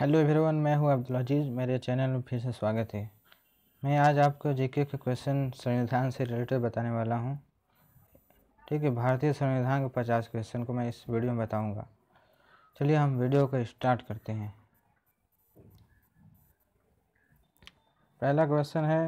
hello everyone मैं हूं अब्दुल अजीज़ मेरे चैनल में फिर से स्वागत है मैं आज आपको जीके के क्वेश्चन संविधान से रिलेटेड बताने वाला हूं ठीक है भारतीय संविधान के पचास क्वेश्चन को मैं इस वीडियो में बताऊंगा चलिए हम वीडियो को स्टार्ट करते हैं पहला क्वेश्चन है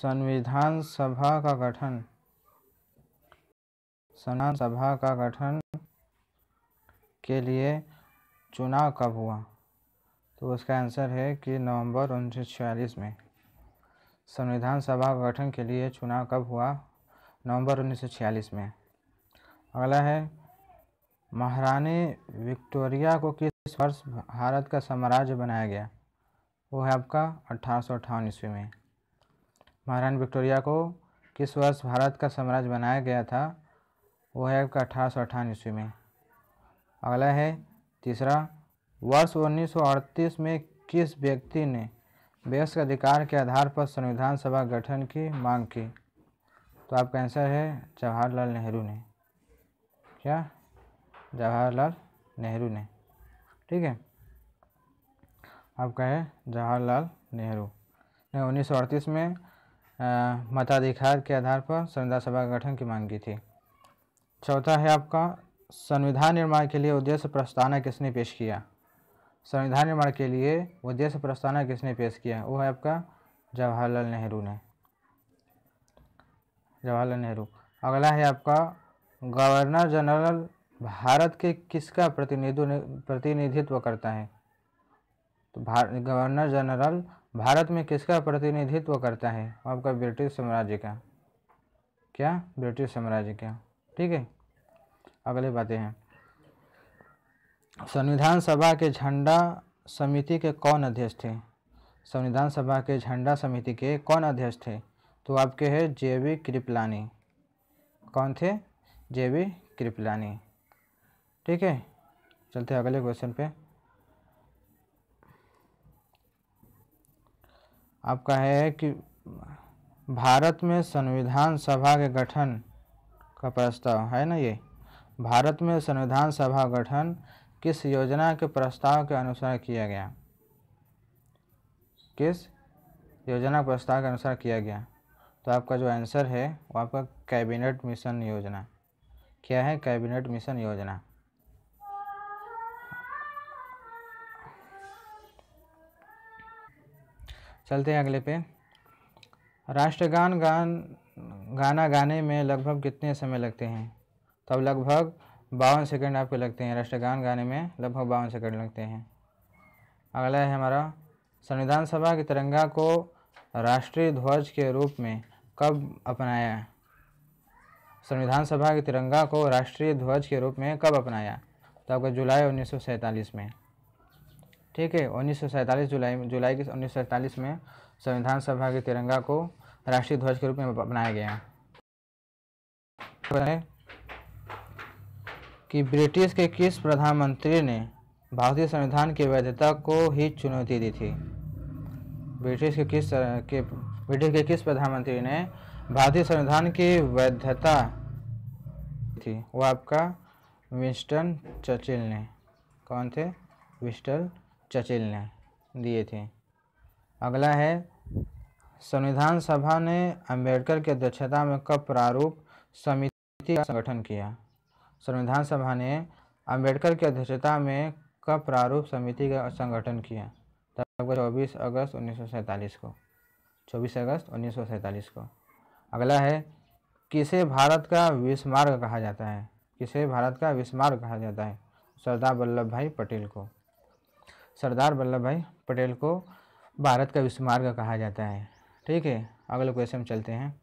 संविधान सभा का गठन संविधान सभा का गठन के लिए चुनाव कब हुआ तो उसका आंसर है कि नवंबर उन्नीस में संविधान सभा गठन के लिए चुनाव कब हुआ नवंबर उन्नीस में अगला है महारानी विक्टोरिया को किस वर्ष भारत का साम्राज्य बनाया गया वो है आपका अठारह ईस्वी में महारानी विक्टोरिया को किस वर्ष भारत का साम्राज्य बनाया गया था वो है आपका अठारह ईस्वी में अगला है तीसरा वर्ष 1938 में किस व्यक्ति ने वयस्क अधिकार के आधार पर संविधान सभा गठन की मांग की तो आपका आंसर है जवाहरलाल नेहरू ने क्या जवाहरलाल नेहरू ने ठीक है आपका है जवाहरलाल नेहरू ने उन्नीस में मताधिकार के आधार पर संविधान सभा का गठन की मांग की थी चौथा है आपका संविधान निर्माण के लिए उद्देश्य प्रस्तावना किसने पेश किया संविधान निर्माण के लिए उद्देश्य प्रस्ताना किसने पेश किया वो है आपका जवाहरलाल नेहरू ने जवाहरलाल नेहरू अगला है आपका गवर्नर जनरल भारत के किसका प्रतिनिधित्व प्रतिनिधित्व करता है तो गवर्नर जनरल भारत में किसका प्रतिनिधित्व करता है आपका ब्रिटिश साम्राज्य का क्या ब्रिटिश साम्राज्य का ठीक है अगली बातें हैं संविधान सभा के झंडा समिति के कौन अध्यक्ष थे संविधान सभा के झंडा समिति के कौन अध्यक्ष थे तो आपके है जेवी कृपलानी कौन थे जेवी कृपलानी ठीक है चलते हैं अगले क्वेश्चन पे आपका है कि भारत में संविधान सभा के गठन का प्रस्ताव है ना ये भारत में संविधान सभा गठन किस योजना के प्रस्ताव के अनुसार किया गया किस योजना प्रस्ताव के अनुसार किया गया तो आपका जो आंसर है वो आपका कैबिनेट मिशन योजना क्या है कैबिनेट मिशन योजना चलते हैं अगले पे राष्ट्रगान गान गाना गाने में लगभग कितने समय लगते हैं तब तो लगभग बावन सेकंड आपके लगते हैं राष्ट्रगान गाने में लगभग बावन सेकंड लगते हैं अगला है हमारा संविधान सभा की तिरंगा को राष्ट्रीय ध्वज के रूप में कब अपनाया संविधान सभा की तिरंगा को राष्ट्रीय ध्वज के रूप में कब अपनाया तो आपका जुलाई उन्नीस में ठीक है उन्नीस जुलाई में जुलाई के उन्नीस में संविधान सभा की तिरंगा को राष्ट्रीय ध्वज के रूप में अपनाया गया तो कि ब्रिटिश के किस प्रधानमंत्री ने भारतीय संविधान की वैधता को ही चुनौती दी थी ब्रिटिश के किस के ब्रिटिश के किस प्रधानमंत्री ने भारतीय संविधान की वैधता थी वो आपका विंस्टन चर्चिल ने कौन थे विंस्टन चर्चिल ने दिए थे अगला है संविधान सभा ने अंबेडकर की अध्यक्षता में कब प्रारूप समिति का संगठन किया संविधान सभा ने अंबेडकर की अध्यक्षता में का प्रारूप समिति का संगठन किया लगभग चौबीस अगस्त उन्नीस को चौबीस अगस्त उन्नीस को अगला है किसे भारत का विस्मार्ग कहा जाता है किसे भारत का विस्मार्ग कहा जाता है सरदार वल्लभ भाई पटेल को सरदार वल्लभ भाई पटेल को भारत का विस्मार्ग कहा जाता है ठीक है अगले क्वेश्चन चलते हैं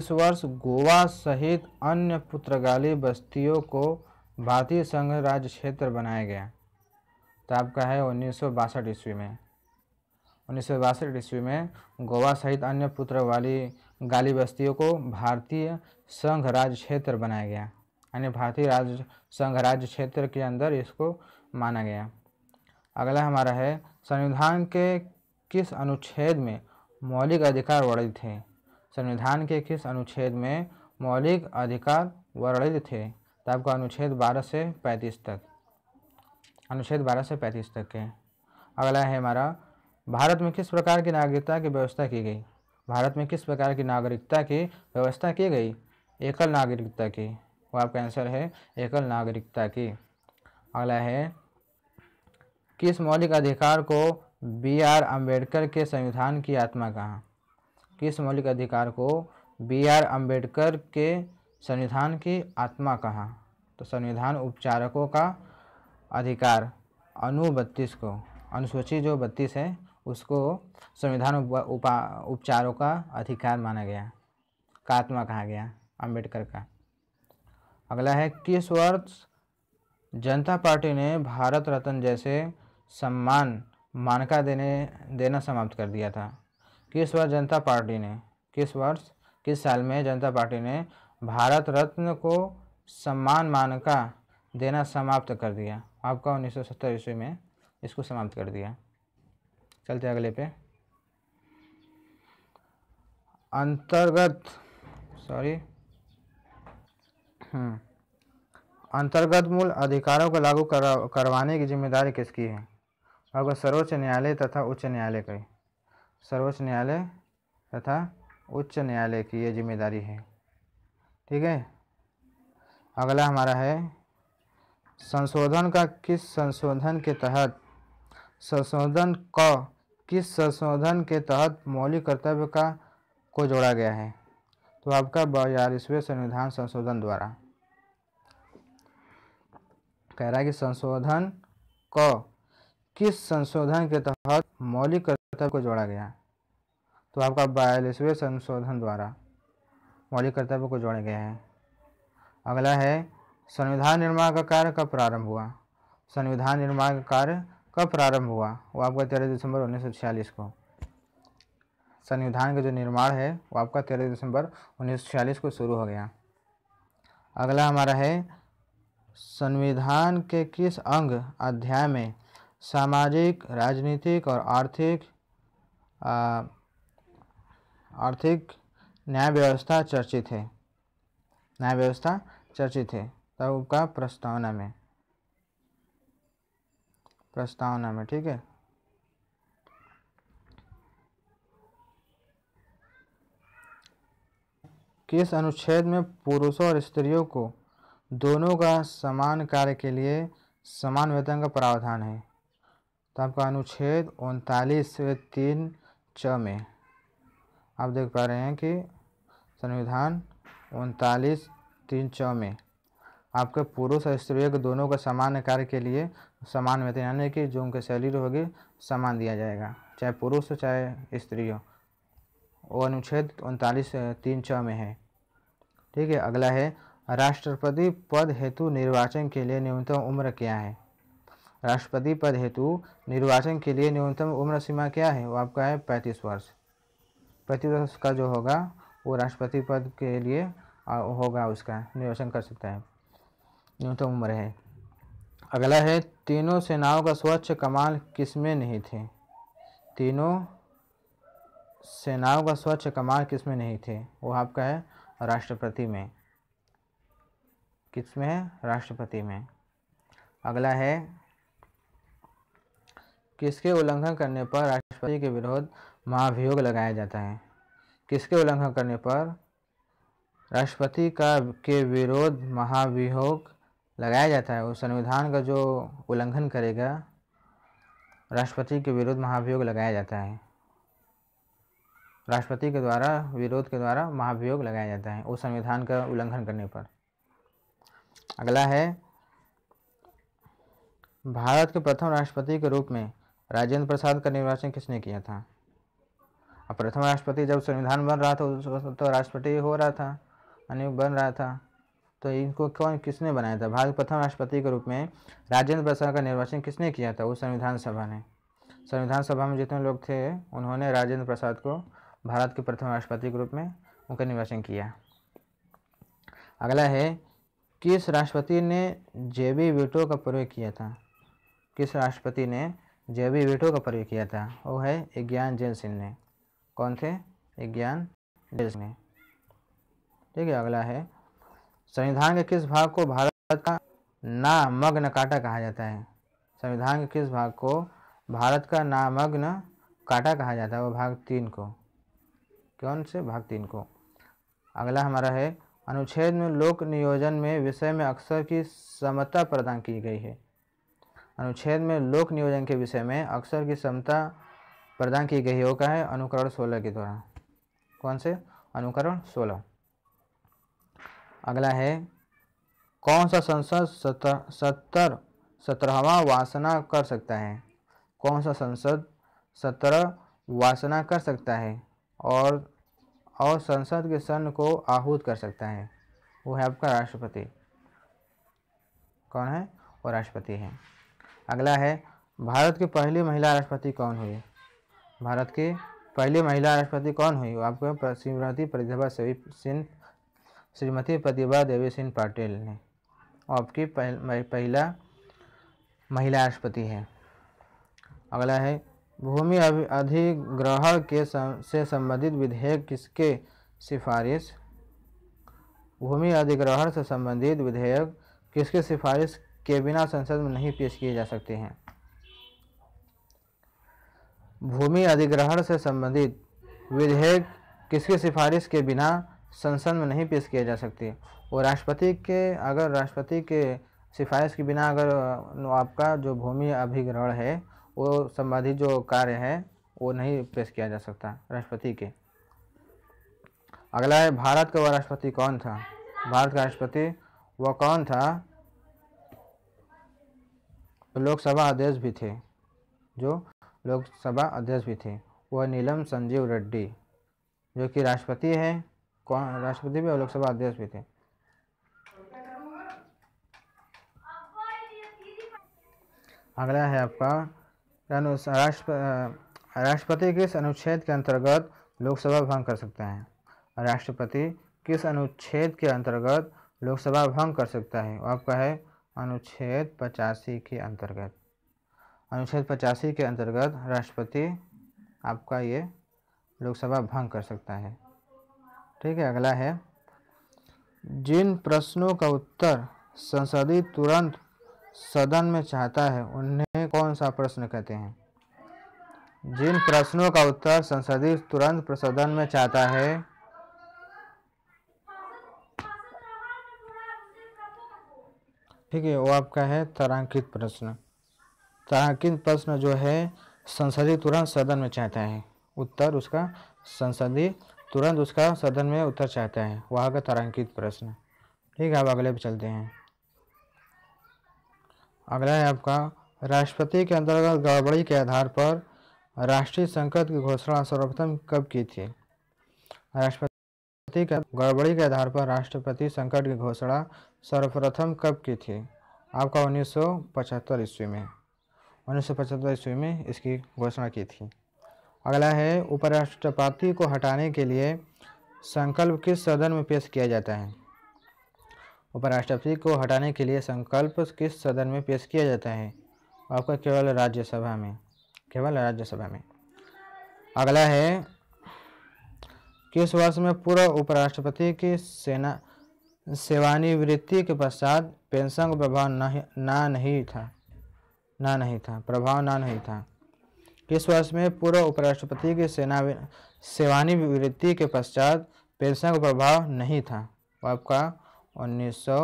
इस वर्ष गोवा सहित अन्य पुत्रगाली बस्तियों को भारतीय संघ राज्य क्षेत्र बनाया गया तो आपका है उन्नीस सौ बासठ ईस्वी में उन्नीस सौ बासठ ईस्वी में गोवा सहित अन्य पुत्र वाली गाली बस्तियों को भारतीय संघ राज्य क्षेत्र बनाया गया यानी भारतीय राज्य संघ राज्य क्षेत्र के अंदर इसको माना गया अगला हमारा है संविधान के किस अनुच्छेद में मौलिक अधिकार वर्णित हैं संविधान के किस अनुच्छेद में मौलिक अधिकार वर्णित थे तो आपको अनुच्छेद 12 से 35 तक अनुच्छेद 12 से 35 तक के अगला है हमारा भारत में किस प्रकार की नागरिकता की व्यवस्था की गई भारत में किस प्रकार की नागरिकता की व्यवस्था की गई एकल नागरिकता की वो आपका आंसर है एकल नागरिकता की अगला है किस मौलिक अधिकार को बी आर अम्बेडकर के संविधान की आत्मा कहा किस मौलिक अधिकार को बी आर अम्बेडकर के संविधान की आत्मा कहा तो संविधान उपचारकों का अधिकार अनु बत्तीस को अनुसूची जो बत्तीस है उसको संविधान उपचारों का अधिकार माना गया का आत्मा कहा गया अंबेडकर का अगला है किस वर्ष जनता पार्टी ने भारत रत्न जैसे सम्मान मानका देने देना समाप्त कर दिया था किस वर्ष जनता पार्टी ने किस वर्ष किस साल में जनता पार्टी ने भारत रत्न को सम्मान मानका देना समाप्त कर दिया आपका उन्नीस सौ सत्तर ईस्वी में इसको समाप्त कर दिया चलते अगले पे अंतर्गत सॉरी हम्म, अंतर्गत मूल अधिकारों को लागू करवाने की जिम्मेदारी किसकी है आपका सर्वोच्च न्यायालय तथा उच्च न्यायालय का सर्वोच्च न्यायालय तथा उच्च न्यायालय की ये जिम्मेदारी है ठीक है अगला हमारा है संशोधन का किस संशोधन के तहत संशोधन क किस संशोधन के तहत मौलिक कर्तव्य का को जोड़ा गया है तो आपका बयालीसवें संविधान संशोधन द्वारा कह रहा है कि संशोधन क किस संशोधन के तहत मौलिक कर्तव्य को जोड़ा गया तो आपका बयालीसवें संशोधन द्वारा मौलिक कर्तव्य को जोड़े गए हैं अगला है संविधान निर्माण का कार्य कब प्रारंभ हुआ संविधान निर्माण का कार्य कब प्रारंभ हुआ वो आपका तेरह दिसंबर उन्नीस को संविधान का जो निर्माण है वो आपका तेरह दिसंबर उन्नीस को शुरू हो गया अगला हमारा है संविधान के किस अंग अध्याय में सामाजिक राजनीतिक और आर्थिक आर्थिक न्याय व्यवस्था चर्चित है न्याय व्यवस्था चर्चित है तब का प्रस्तावना में प्रस्तावना में ठीक है किस अनुच्छेद में पुरुषों और स्त्रियों को दोनों का समान कार्य के लिए समान वेतन का प्रावधान है तो आपका अनुच्छेद उनतालीस तीन च में आप देख पा रहे हैं कि संविधान उनतालीस तीन च में आपके पुरुष और स्त्री के दोनों का समान कार्य के लिए समान वेतन यानी कि जो उनके सैलरी होगी समान दिया जाएगा चाहे पुरुष हो चाहे स्त्री हो वो अनुच्छेद उनतालीस तीन छः में है ठीक है अगला है राष्ट्रपति पद हेतु निर्वाचन के लिए न्यूनतम उम्र क्या है राष्ट्रपति पद हेतु निर्वाचन के लिए न्यूनतम उम्र सीमा क्या है वो आपका है पैंतीस वर्ष पैंतीस वर्ष का जो होगा वो राष्ट्रपति पद के लिए होगा उसका निर्वाचन कर सकता है न्यूनतम उम्र है अगला है तीनों सेनाओं का स्वच्छ कमान किसमें नहीं थे तीनों सेनाओं का स्वच्छ कमान किसमें नहीं थे वो आपका है राष्ट्रपति में किसमें है राष्ट्रपति में अगला है किसके उल्लंघन करने पर राष्ट्रपति के विरोध महाभियोग लगाया जाता है किसके उल्लंघन करने पर राष्ट्रपति का के विरोध महाभियोग लगाया जाता है उस संविधान का जो उल्लंघन करेगा राष्ट्रपति के विरोध महाभियोग लगाया जाता है राष्ट्रपति के द्वारा विरोध के द्वारा महाभियोग लगाया जाता है उस संविधान का उल्लंघन करने पर अगला है भारत के प्रथम राष्ट्रपति के रूप में राजेंद्र प्रसाद का निर्वाचन किसने किया था अब प्रथम राष्ट्रपति जब संविधान बन रहा था उस वक्त तो राष्ट्रपति हो रहा था अनियुक्त बन रहा था तो इनको कौन किसने बनाया था भारत प्रथम राष्ट्रपति के रूप में राजेंद्र प्रसाद का निर्वाचन किसने किया था उस संविधान सभा ने संविधान सभा में जितने लोग थे उन्होंने राजेंद्र प्रसाद को भारत के प्रथम राष्ट्रपति के रूप में उनका निर्वाचन किया अगला है किस राष्ट्रपति ने जेबी वीटो का प्रयोग किया था किस राष्ट्रपति ने जैवी वेटों का प्रयोग किया था वो है ज्ञान जैन सिंह ने कौन थे ज्ञान जैन सिंह ने ठीक है अगला है संविधान के किस भाग को भारत का नामग्न काटा कहा जाता है संविधान के किस भाग को भारत का नामग्न काटा कहा जाता है वो भाग तीन को कौन से भाग तीन को अगला हमारा है अनुच्छेद में लोक नियोजन में विषय में अक्सर की समता प्रदान की गई है अनुच्छेद में लोक नियोजन के विषय में अक्सर की क्षमता प्रदान की गई होगा है अनुकरण सोलह के द्वारा कौन से अनुकरण सोलह अगला है कौन सा संसद सत्तर सत्तर सत्रहवा वासना कर सकता है कौन सा संसद सत्रह वासना कर सकता है और और संसद के सन को आहूत कर सकता है वो है आपका राष्ट्रपति कौन है वो राष्ट्रपति है अगला है भारत के पहली महिला राष्ट्रपति कौन हुई भारत के पहली महिला राष्ट्रपति कौन हुई आपको श्रीमती प्रतिभा सिंह श्रीमती प्रतिभा देवी सिंह पाटिल ने आपकी पहला महिला राष्ट्रपति है अगला है भूमि अधिग्रहण के से संबंधित विधेयक किसके सिफारिश भूमि अधिग्रहण से संबंधित विधेयक किसके सिफारिश के बिना संसद में नहीं पेश किए जा सकते हैं भूमि अधिग्रहण से संबंधित विधेयक किसकी सिफारिश के बिना संसद में नहीं पेश किए जा सकते और राष्ट्रपति के अगर राष्ट्रपति के सिफारिश के बिना अगर आपका जो भूमि अधिग्रहण है वो संबंधित जो कार्य है वो नहीं पेश किया जा सकता राष्ट्रपति के अगला है भारत का वह राष्ट्रपति कौन था भारत का राष्ट्रपति वह कौन था तो लोकसभा अध्यक्ष भी थे जो लोकसभा अध्यक्ष भी थे वह नीलम संजीव रेड्डी जो कि राष्ट्रपति है कौन राष्ट्रपति भी और लोकसभा अध्यक्ष भी थे अगला है आपका राष्ट्र राष्ट्रपति किस अनुच्छेद के अंतर्गत लोकसभा भंग कर सकते हैं राष्ट्रपति किस अनुच्छेद के अंतर्गत लोकसभा भंग कर सकता है आपका है अनुच्छेद पचासी के अंतर्गत अनुच्छेद पचासी के अंतर्गत राष्ट्रपति आपका ये लोकसभा भंग कर सकता है ठीक है अगला है जिन प्रश्नों का उत्तर संसदीय तुरंत सदन में चाहता है उन्हें कौन सा प्रश्न कहते हैं जिन प्रश्नों का उत्तर संसदीय तुरंत सदन में चाहता है ठीक है वो आपका है तारांकित प्रश्न तारांकित प्रश्न जो है संसदीय तुरंत सदन में चाहता है उत्तर उसका संसदीय तुरंत उसका सदन में उत्तर चाहता है वहाँ का तारांकित प्रश्न ठीक है अब अगले पे चलते हैं अगला है आपका राष्ट्रपति के अंतर्गत गड़बड़ी के आधार पर राष्ट्रीय संकट की घोषणा सर्वप्रथम कब की थी राष्ट्रपति गड़बड़ी के आधार पर राष्ट्रपति संकट की घोषणा सर्वप्रथम कब की थी आपका 1975 ईस्वी में 1975 ईस्वी में इसकी घोषणा की थी अगला है उपराष्ट्रपति को हटाने के लिए संकल्प किस सदन में पेश किया जाता है उपराष्ट्रपति को हटाने के लिए संकल्प किस सदन में पेश किया जाता है आपका केवल राज्यसभा में केवल राज्यसभा में अगला है किस वर्ष में पूर्व उपराष्ट्रपति की सेना सेवानिवृत्ति के पश्चात पेंशन का प्रभाव नहीं ना नहीं था ना नहीं था प्रभाव ना नहीं था किस वर्ष में पूर्व उपराष्ट्रपति की सेना सेवानिवृत्ति के पश्चात पेंशन का प्रभाव नहीं था आपका उन्नीस सौ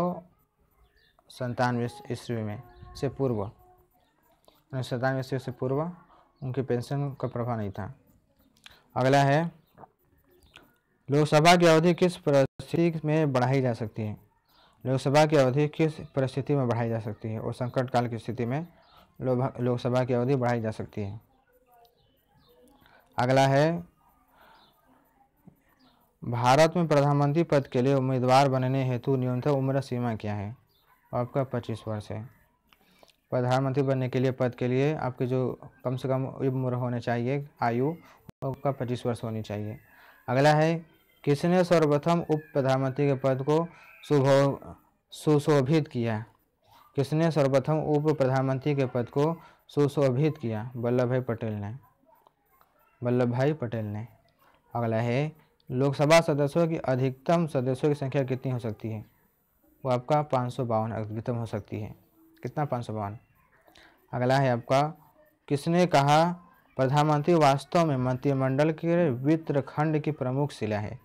संतानवे ईस्वी में से पूर्व उन्नीस सौ संतानवे ईस्वी से पूर्व उनकी पेंशन का प्रभाव नहीं था अगला है लोकसभा की अवधि किस परिस्थिति में बढ़ाई जा सकती है लोकसभा की अवधि किस परिस्थिति में बढ़ाई जा सकती है और संकट काल की स्थिति में लोकसभा की अवधि बढ़ाई जा सकती है अगला है भारत में प्रधानमंत्री पद के लिए उम्मीदवार बनने हेतु न्यूनतम उम्र सीमा क्या है आपका पच्चीस वर्ष है प्रधानमंत्री बनने के लिए पद के लिए आपकी जो कम से कम उम्र होने चाहिए आयु आपका पच्चीस वर्ष होनी चाहिए अगला है किसने सर्वप्रथम उप प्रधानमंत्री के पद को सुशोभित किया किसने सर्वप्रथम उप प्रधानमंत्री के पद को सुशोभित किया वल्लभ भाई पटेल ने वल्लभ भाई पटेल ने अगला है लोकसभा सदस्यों की अधिकतम सदस्यों की संख्या कितनी हो सकती है वो आपका पाँच सौ बावन अधिकतम हो सकती है कितना पाँच सौ बावन अगला है आपका किसने कहा प्रधानमंत्री वास्तव में मंत्रिमंडल के वित्त खंड की प्रमुख शिला है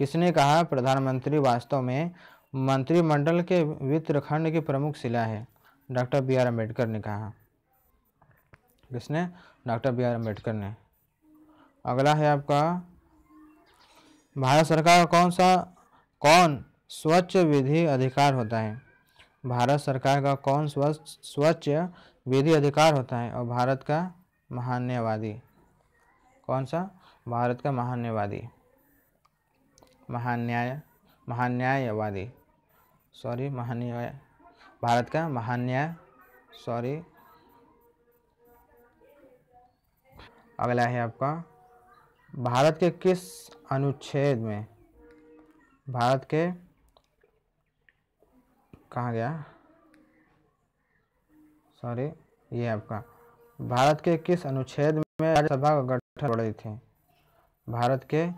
किसने कहा प्रधानमंत्री वास्तव में मंत्रिमंडल के वित्त खंड की प्रमुख शिला है डॉक्टर बी आर अम्बेडकर ने कहा किसने डॉक्टर बी आर अम्बेडकर ने अगला है आपका भारत सरकार का कौन सा कौन स्वच्छ विधि अधिकार होता है भारत सरकार का कौन स्वच्छ स्वच्छ विधि अधिकार होता है और भारत का महान्यवादी कौन सा भारत का महान्यवादी महान्याय महान्यायवादी सॉरी महान्याय भारत का महान्याय सॉरी अगला है आपका भारत के किस अनुच्छेद में भारत के कहाँ गया सॉरी ये आपका भारत के किस अनुच्छेद में राज्यसभा का गठन थी भारत के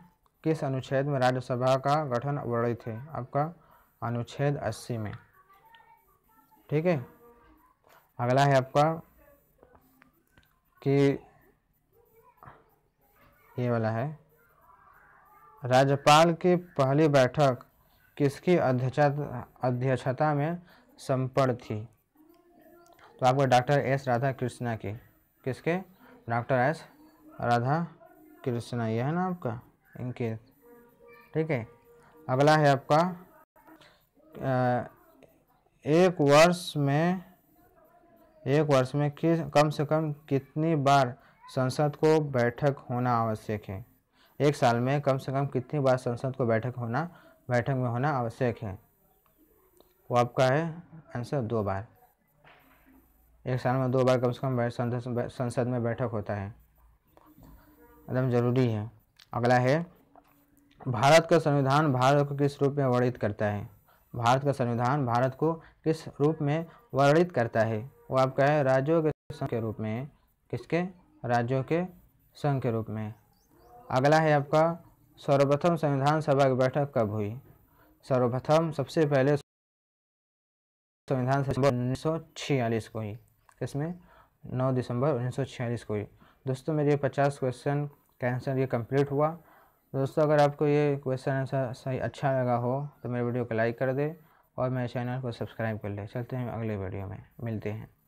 किस अनुच्छेद में राज्यसभा का गठन वर्णित है आपका अनुच्छेद 80 में ठीक है अगला है आपका कि ये वाला है राज्यपाल की पहली बैठक किसकी अध्यक्षता अध्यक्षता में संपन्न थी तो आपका डॉक्टर एस राधा कृष्णा की किसके डॉक्टर एस राधा कृष्णा ये है ना आपका इनकेस ठीक है अगला है आपका एक वर्ष में एक वर्ष में किस कम से कम कितनी बार संसद को बैठक होना आवश्यक है एक साल में कम से कम कितनी बार संसद को बैठक होना बैठक में होना आवश्यक है वो आपका है आंसर दो बार एक साल में दो बार कम से कम संसद में बैठक होता है एकदम ज़रूरी है अगला है भारत का संविधान भारत को किस रूप में वर्णित करता है भारत का संविधान भारत को किस रूप में वर्णित करता है वो आपका है राज्यों के संघ के रूप में किसके राज्यों के संघ के रूप में अगला है आपका सर्वप्रथम संविधान सभा की बैठक कब हुई सर्वप्रथम सबसे पहले संविधान सभा उन्नीस को हुई इसमें 9 दिसंबर 1946 को हुई दोस्तों मेरे 50 क्वेश्चन कैंसर ये कंप्लीट हुआ दोस्तों अगर आपको ये क्वेश्चन आंसर सही अच्छा लगा हो तो मेरे वीडियो को लाइक कर दे और मेरे चैनल को सब्सक्राइब कर ले चलते हैं अगले वीडियो में मिलते हैं